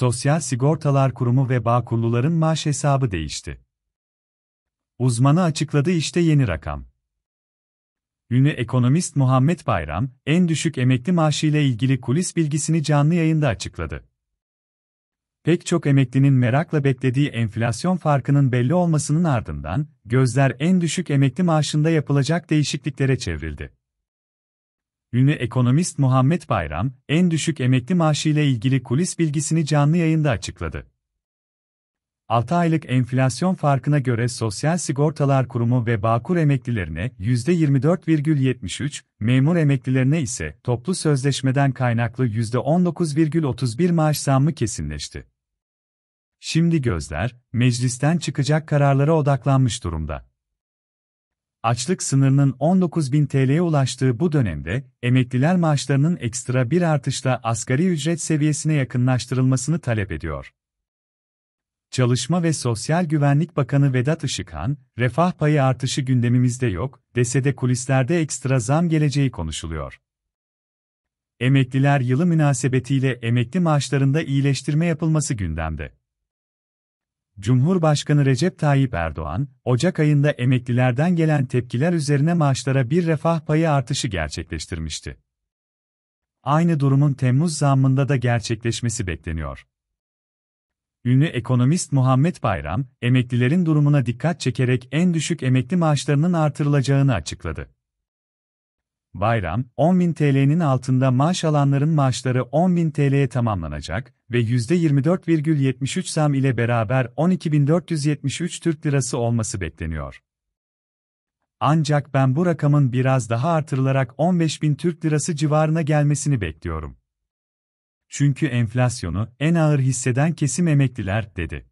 Sosyal Sigortalar Kurumu ve Bağkurluların maaş hesabı değişti. Uzmanı açıkladı işte yeni rakam. Ünlü ekonomist Muhammed Bayram, en düşük emekli maaşı ile ilgili kulis bilgisini canlı yayında açıkladı. Pek çok emeklinin merakla beklediği enflasyon farkının belli olmasının ardından, gözler en düşük emekli maaşında yapılacak değişikliklere çevrildi ünlü ekonomist Muhammed Bayram, en düşük emekli maaşı ile ilgili kulis bilgisini canlı yayında açıkladı. 6 aylık enflasyon farkına göre Sosyal Sigortalar Kurumu ve Bağkur emeklilerine %24,73, memur emeklilerine ise toplu sözleşmeden kaynaklı %19,31 maaş zammı kesinleşti. Şimdi gözler, meclisten çıkacak kararlara odaklanmış durumda açlık sınırının 19.000 TL'ye ulaştığı bu dönemde, emekliler maaşlarının ekstra bir artışla asgari ücret seviyesine yakınlaştırılmasını talep ediyor. Çalışma ve Sosyal Güvenlik Bakanı Vedat Işıkhan, refah payı artışı gündemimizde yok, dese de kulislerde ekstra zam geleceği konuşuluyor. Emekliler yılı münasebetiyle emekli maaşlarında iyileştirme yapılması gündemde. Cumhurbaşkanı Recep Tayyip Erdoğan, Ocak ayında emeklilerden gelen tepkiler üzerine maaşlara bir refah payı artışı gerçekleştirmişti. Aynı durumun Temmuz zammında da gerçekleşmesi bekleniyor. Ünlü ekonomist Muhammed Bayram, emeklilerin durumuna dikkat çekerek en düşük emekli maaşlarının artırılacağını açıkladı. Bayram, 10.000 TL'nin altında maaş alanların maaşları 10.000 TL'ye tamamlanacak ve %24,73 zam ile beraber 12.473 Türk Lirası olması bekleniyor. Ancak ben bu rakamın biraz daha artırılarak 15.000 Türk Lirası civarına gelmesini bekliyorum. Çünkü enflasyonu en ağır hisseden kesim emekliler, dedi.